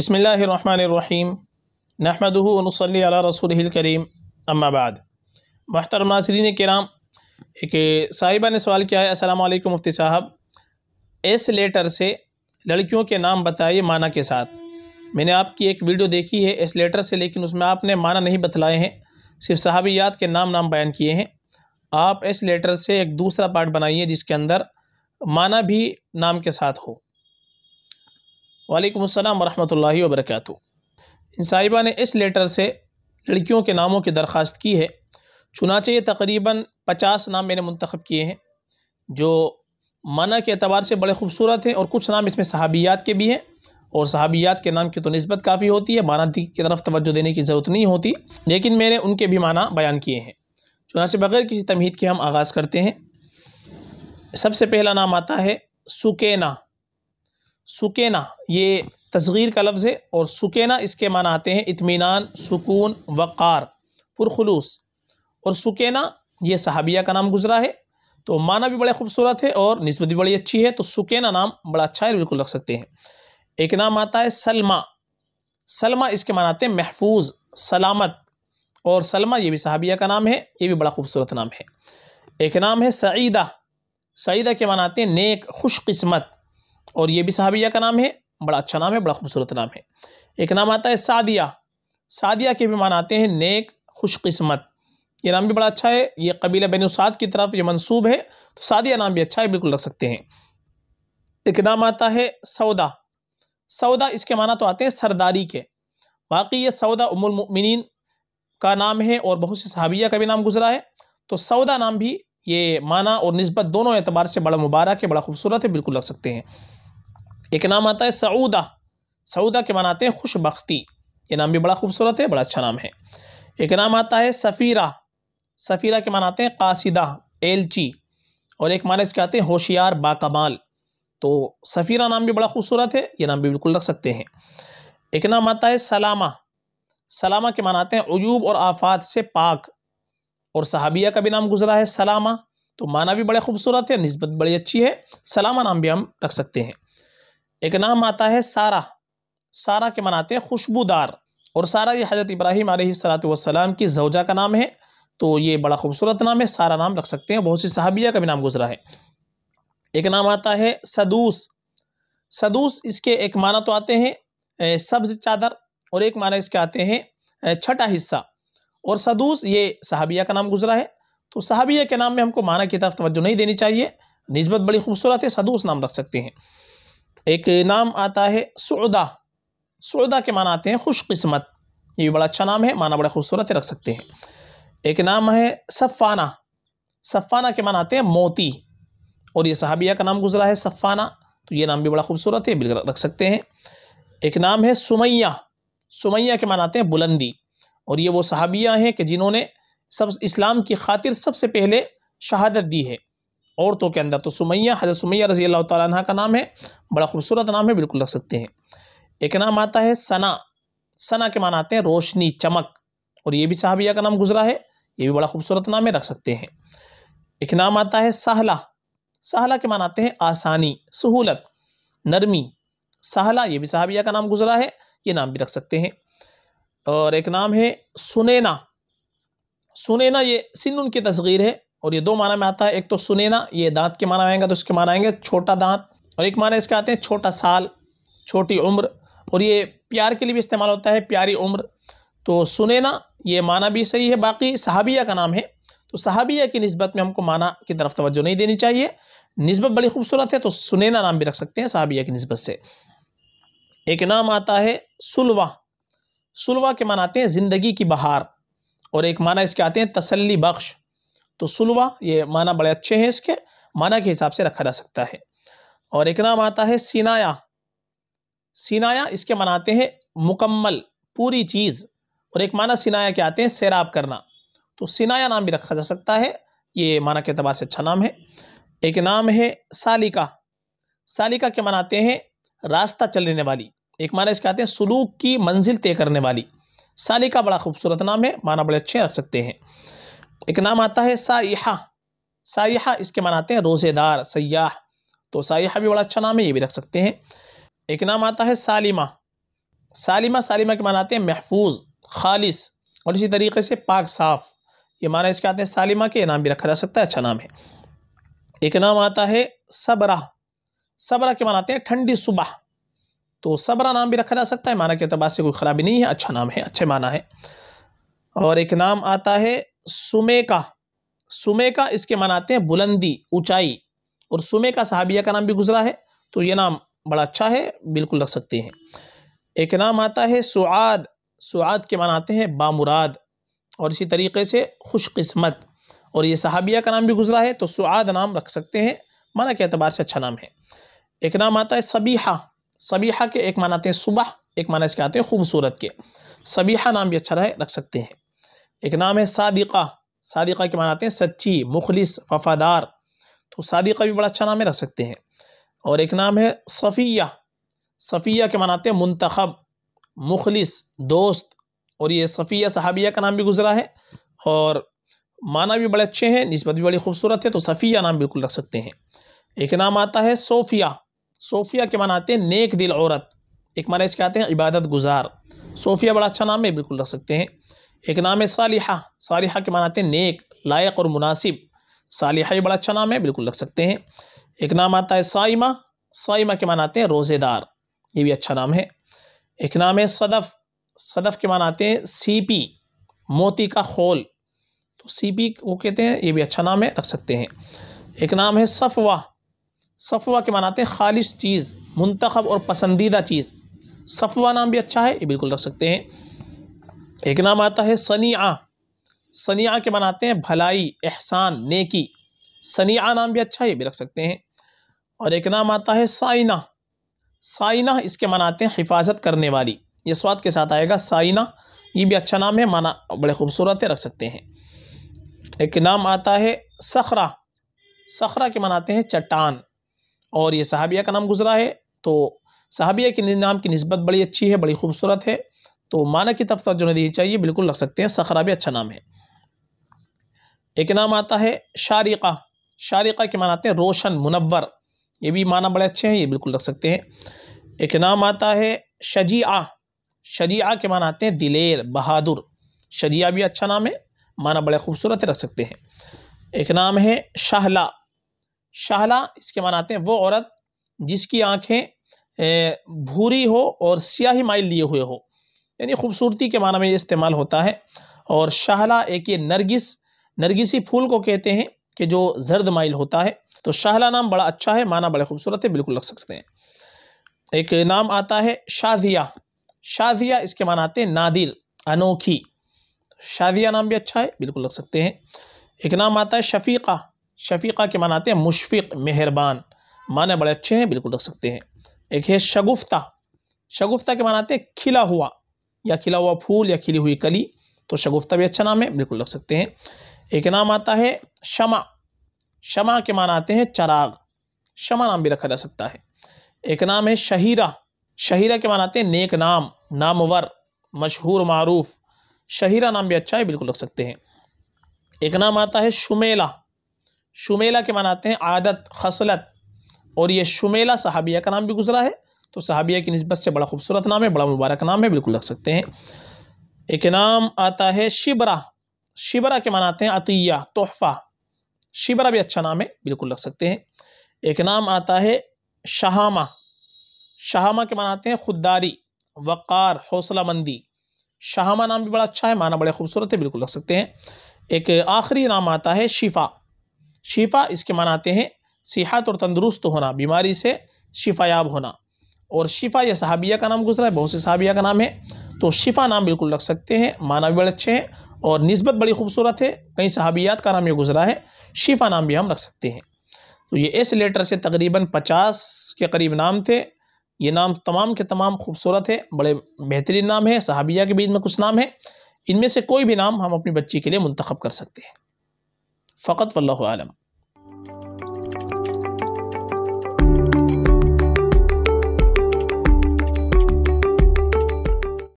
बसमीम नहमदनसली रसूल करीम अम्माबाद महतर नासरीन कराम एक साहिबा ने सवाल किया है असलकम मुफ्ती साहब एस लेटर से लड़कियों के नाम बताइए माना के साथ मैंने आपकी एक वीडियो देखी है एस लेटर से लेकिन उसमें आपने माना नहीं बतलाए हैं सिर्फ सहाबियात के नाम नाम बयान किए हैं आप एस लेटर से एक दूसरा पार्ट बनाइए जिसके अंदर माना भी नाम के साथ हो वालेकुम अस्सलाम वरहमतुल्लाहि वबरकatuh इन साहिबा ने इस लेटर से लड़कियों के नामों की दरख्वास्त की है चुनाचे ये तकरीबन पचास नाम मैंने मंतखब किए हैं जो माना के अतबार से बड़े खूबसूरत हैं और कुछ नाम इसमें सहाबियात के भी हैं और सहाबियात के नाम की तो नस्बत काफ़ी होती है माना की तरफ तवज्जो देने की ज़रूरत नहीं होती लेकिन मैंने उनके भी माना बयान किए हैं चुनाचे बग़ैर किसी तमहीद के हम आगाज़ करते हैं सबसे पहला नाम आता है सुकेना सुकेना ये तस्गीर का लफ्ज़ है और सुकेना इसके माना आते हैं इतमान सुकून वक़ार पुरखलूस और सुकेना ये सहाबिया का नाम गुजरा है तो माना भी बड़े खूबसूरत है और नस्बत भी बड़ी अच्छी है तो सुकेना नाम बड़ा अच्छा है बिल्कुल रख सकते हैं एक नाम आता है सलमा सलमा इसके माना आते हैं महफूज सलामत और सलमा ये भी सहाबिया का नाम है ये भी बड़ा खूबसूरत नाम है एक नाम है सईदा सईदा के आते हैं नेक खुशकस्मत और ये भी सहाबिया का नाम है बड़ा अच्छा नाम है बड़ा खूबसूरत नाम है एक नाम आता है सादिया सादिया के भी मान आते हैं नेक खुशकस्मत ये नाम भी बड़ा अच्छा है ये कबीला बन उसाद की तरफ ये मंसूब है तो सादिया नाम भी अच्छा है बिल्कुल रख सकते हैं एक नाम आता है सौदा सौदा इसके माना तो आते हैं सरदारी के बाक़ी ये सौदा उमुलमिन का नाम है और बहुत से सहाबिया का भी नाम गुजरा है तो सौदा नाम भी ये माना और नस्बत दोनों एतबार से बड़ा मुबारक है बड़ा खूबसूरत है बिल्कुल लग सकते हैं एक नाम आता है सऊदा सऊदा के मनाते हैं खुशबख्ती ये नाम भी बड़ा खूबसूरत है बड़ा अच्छा नाम है एक नाम आता है सफ़ीरा सफ़ीरा के मनाते हैं कासिदा एलची और एक माना इसके आते हैं होशियार बाकमाल तो सफ़ीरा नाम भी बड़ा खूबसूरत है ये नाम भी बिल्कुल रख सकते हैं एक नाम आता है सलामा सलामा के मनाते हैं अयूब और आफात से पाक और सहाबिया का भी नाम गुजरा है सलामा तो माना भी बड़े खूबसूरत है नस्बत बड़ी अच्छी है सलामा नाम भी हम रख सकते हैं एक नाम आता है सारा सारा के मनाते हैं खुशबूदार और सारा ये हज़रत इब्राहिम आलत सलाम की जवजा का नाम है तो ये बड़ा खूबसूरत नाम है सारा नाम रख सकते हैं बहुत सी सहाबिया का भी नाम गुजरा है एक नाम आता है सदूस सदूस इसके एक माना तो आते हैं सब्ज़ चादर और एक माना इसके आते हैं छठा हिस्सा और सदूस ये सहाबिया का नाम गुजरा है तो सहाबिया के नाम में हमको माना की तरफ तवज्जो नहीं देनी चाहिए नस्बत बड़ी खूबसूरत है सदूस नाम रख सकते हैं एक नाम आता है सुदा सुदा के माना आते हैं खुशकस्मत ये भी बड़ा अच्छा नाम है माना बड़ा खूबसूरत रख सकते हैं एक नाम है सफ़ाना सफ़ाना के माना आते हैं मोती और ये सहाबिया का नाम गुजरा है सफ़ाना तो ये नाम भी बड़ा खूबसूरत है बिल्कुल रख सकते हैं एक नाम है सुमैया सुमैया के माना आते हैं बुलंदी और ये वो सहाबिया हैं कि जिन्होंने सब इस्लाम की खातिर सबसे पहले शहादत दी है औरतों के अंदर तो सुमैया हज़रत सुमैया रजी अल्लाह तह का नाम है बड़ा खूबसूरत नाम है बिल्कुल रख सकते हैं एक नाम आता है सना सना के मान आते हैं रोशनी चमक और ये भी साहबिया का नाम गुजरा है ये भी बड़ा खूबसूरत नाम है रख सकते हैं एक नाम आता है सहला सहला के मान आते हैं आसानी सहूलत नरमी सहला ये भी साहबिया का नाम गुजरा है ये नाम भी रख सकते हैं और एक नाम है सुनैना सुनैना ये सिन की तस्गीर है और ये दो माना में आता है एक तो सुनेना ये दांत के माना आएगा तो इसके माना आएंगे छोटा दांत और एक माना इसके आते हैं छोटा साल छोटी उम्र और ये प्यार के लिए भी इस्तेमाल होता है प्यारी उम्र तो सुनेना ये माना भी सही है बाकी सहाबिया का नाम है तो सहाबिया की नस्बत में हमको माना की तरफ तोज्जो नहीं देनी चाहिए नस्बत बड़ी खूबसूरत है तो सुनेना नाम भी रख सकते हैं सहाबिया की नस्बत से एक नाम आता है सुलवा सुलवा के आते हैं ज़िंदगी की बहार और एक माना इसके आते हैं तसल्ली बख्श तो सुलवा ये माना बड़े अच्छे हैं इसके माना के हिसाब से रखा जा सकता है और एक नाम आता है सीनाया सीनाया इसके मनाते हैं मुकम्मल पूरी चीज़ और एक माना सीनाया के आते हैं सैराब करना तो सीनाया नाम भी रखा जा सकता है ये माना के अतबार से अच्छा नाम है एक नाम है सालिका सालिका के मनाते हैं रास्ता चलने वाली एक माना इसके आते हैं सुलूक की मंजिल तय करने वाली सालिका बड़ा खूबसूरत नाम है माना बड़े अच्छे रख सकते हैं एक नाम आता है साइहा साइहा इसके मान आते हैं रोज़ेदार सयाह तो साइहा भी बड़ा अच्छा नाम है ये भी रख सकते हैं एक नाम आता है सालिमा सालिमा सालिमा के मान आते हैं महफूज खालिस और इसी तरीके से पाक साफ ये माना इसके आते हैं सालिमा के नाम भी रखा जा सकता है अच्छा नाम है एक नाम आता है सबरा सबरा के मानाते हैं ठंडी सुबह तो सबरा नाम भी रखा जा सकता है माना के अतबार से कोई ख़राबी नहीं है अच्छा नाम है अच्छे माना है और एक नाम आता है सुमेका सुमेका इसके मनाते हैं बुलंदी ऊंचाई और सुमेका साहबिया का नाम भी गुजरा है तो ये नाम बड़ा अच्छा है बिल्कुल रख सकते हैं एक नाम आता है सुआद सुआद के मनाते हैं बामुराद और इसी तरीके से खुशकस्मत और ये सहाबिया का नाम भी गुजरा है तो सुआद नाम रख सकते हैं माना के अतबार से अच्छा नाम है एक नाम आता है सबीहा सबीहा के एक मानाते हैं सुबह एक माना इसके आते हैं खूबसूरत के सबीहा नाम भी अच्छा रहे रख सकते हैं एक नाम है सादिका सादिका के मानाते हैं सच्ची मुखलिस वफ़ादार तो सादिका भी बड़ा अच्छा नाम है रख सकते हैं और एक नाम है सफ़िया सफ़िया के मानाते हैं मंतखब मुखलिस दोस्त और ये सफ़िया सहाबिया का नाम भी गुजरा है और माना भी बड़े अच्छे हैं नस्बत भी बड़ी खूबसूरत है तो सफ़िया नाम बिल्कुल रख सकते हैं एक नाम आता है सोफिया सोफिया के मान आते हैं नेक दिल औरत एक माना इसके आते हैं इबादत गुजार सोफिया बड़ा अच्छा नाम है बिल्कुल रख सकते हैं एक नाम है सालिहा सालिहा के मानाते हैं नेक लायक और मुनासिब सालिहा ये बड़ा अच्छा नाम है बिल्कुल लग सकते हैं एक नाम आता है साइमा साइमा के मानाते हैं रोज़ेदार ये भी अच्छा नाम है एक नाम है सदफ़ सदफ़ के मानाते हैं सी मोती का खोल तो सी को कहते हैं ये भी अच्छा नाम है रख सकते हैं एक नाम है सफ़वा सफ़वा के मानाते हैं खालिश चीज़ मंतखब और पसंदीदा चीज़ सफ़वा नाम भी अच्छा है ये बिल्कुल रख सकते हैं एक नाम आता है सनिया सनिया के बनाते हैं भलाई एहसान नेकी सनिया नाम भी अच्छा है ये भी रख सकते हैं और एक नाम आता है साइना साइना इसके मनाते हैं हिफाजत करने वाली ये स्वाद के साथ आएगा साइना ये भी अच्छा नाम है माना बड़े खूबसूरत रख सकते हैं एक नाम आता है सखरा सखरा के मनाते हैं चट्टान और ये सहाबिया का नाम गुजरा है तो सहाबिया के नाम की नस्बत बड़ी अच्छी है बड़ी खूबसूरत है तो माना की तरफ तवज्जो नहीं देनी चाहिए बिल्कुल रख सकते हैं सखरा भी अच्छा नाम है एक नाम आता है शारिका शारिका के मान आते हैं रोशन मुनवर ये भी माना बड़े अच्छे हैं ये बिल्कुल रख सकते हैं एक नाम आता है शजिया शजिया के माना आते हैं दिलेर बहादुर शजिया भी अच्छा नाम है माना बड़े खूबसूरत रख सकते हैं एक नाम है शाहला शाहला इसके मान आते हैं वो औरत जिसकी आँखें भूरी हो और स्याही माइल लिए हुए हो यानी खूबसूरती के माना में इस्तेमाल होता है और शाहला एक ये नरगिस नरगिसी फूल को कहते हैं कि जो जर्द माइल होता है तो शाहला नाम बड़ा अच्छा है माना बड़े खूबसूरत है बिल्कुल रख सकते हैं एक नाम आता है शादिया शादिया इसके माना आते हैं नादिर अनोखी शादिया नाम भी अच्छा है बिल्कुल रख सकते हैं एक नाम आता है शफीक़ा शफीक़ा के माना आते हैं मुशफ़िक मेहरबान माने बड़े अच्छे हैं बिल्कुल रख सकते हैं एक है शगुफ्ता शगुफ्ता के माना आते हैं खिला हुआ या खिला हुआ फूल या खिली हुई कली तो शगुफ्ता भी अच्छा नाम है बिल्कुल रख सकते हैं एक नाम आता है शमा शमा के मान आते हैं चराग शमा नाम भी रखा जा सकता है एक नाम है शहीरा शहीरा के मान आते हैं नेक नाम नामवर मशहूर मारूफ शहीरा नाम भी अच्छा है बिल्कुल रख सकते हैं एक नाम आता है शुमेला शुमेला के मान आते हैं आदत खसलत और ये शुमेला साहबिया का नाम भी गुजरा है तो सहाबिया की नस्बत से बड़ा खूबसूरत नाम है बड़ा मुबारक नाम है बिल्कुल रख सकते हैं एक नाम आता है शिबरा शिबरा के माना आते हैं अतिया तोहफ़ा शिबरा भी अच्छा नाम है बिल्कुल रख सकते हैं एक नाम आता है शहामा शहामा के माना आते हैं खुददारी वक़ार हौसला मंदी शहामा नाम भी बड़ा अच्छा है माना बड़े खूबसूरत है बिल्कुल रख सकते हैं एक आखिरी नाम आता है शिफा शिफा इसके मनाते आते हैं सेहत और तंदुरुस्त होना बीमारी से शिफायाब होना और शिफ़ा या सहाबिया का नाम गुजरा है बहुत सी सहाबिया का नाम है तो शिफ़ा नाम बिल्कुल रख सकते हैं माना भी बड़े अच्छे हैं और नस्बत बड़ी खूबसूरत है कई सहाबियात का नाम ये गुजरा है शिफ़ा नाम भी हम रख सकते हैं तो ये एस लेटर से तकरीबन पचास के करीब नाम थे ये नाम तमाम के तमाम खूबसूरत है बड़े बेहतरीन नाम है सहाबिया के बीच में कुछ नाम है इनमें से कोई भी नाम हम अपनी बच्ची के लिए मंतखब कर सकते हैं फ़कत वल्लम